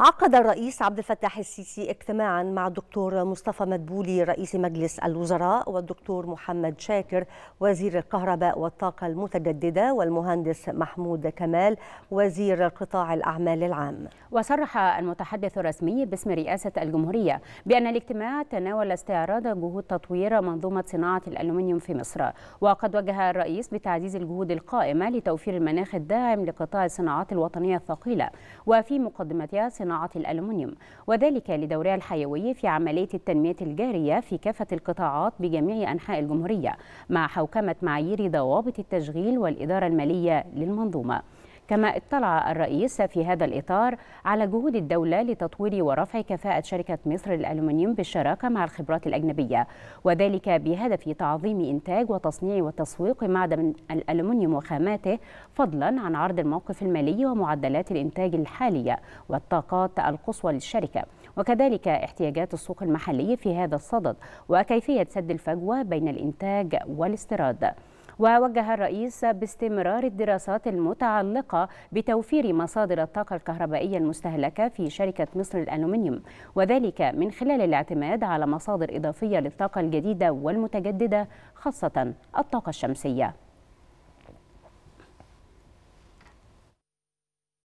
عقد الرئيس عبد الفتاح السيسي اجتماعا مع الدكتور مصطفى مدبولي رئيس مجلس الوزراء والدكتور محمد شاكر وزير الكهرباء والطاقة المتجددة والمهندس محمود كمال وزير قطاع الأعمال العام وصرح المتحدث الرسمي باسم رئاسة الجمهورية بأن الاجتماع تناول استعراض جهود تطوير منظومة صناعة الألومنيوم في مصر وقد وجه الرئيس بتعزيز الجهود القائمة لتوفير المناخ الداعم لقطاع الصناعات الوطنية الثقيلة وفي مقدمتها صناعة الألمنيوم وذلك لدورها الحيوي في عملية التنمية الجارية في كافة القطاعات بجميع أنحاء الجمهورية مع حوكمة معايير ضوابط التشغيل والإدارة المالية للمنظومة كما اطلع الرئيس في هذا الإطار على جهود الدولة لتطوير ورفع كفاءة شركة مصر للألومنيوم بالشراكة مع الخبرات الأجنبية وذلك بهدف تعظيم إنتاج وتصنيع وتسويق معدن الألومنيوم وخاماته فضلا عن عرض الموقف المالي ومعدلات الإنتاج الحالية والطاقات القصوى للشركة وكذلك احتياجات السوق المحلي في هذا الصدد وكيفية سد الفجوة بين الإنتاج والاستيراد ووجه الرئيس باستمرار الدراسات المتعلقة بتوفير مصادر الطاقة الكهربائية المستهلكة في شركة مصر الألومنيوم وذلك من خلال الاعتماد على مصادر إضافية للطاقة الجديدة والمتجددة خاصة الطاقة الشمسية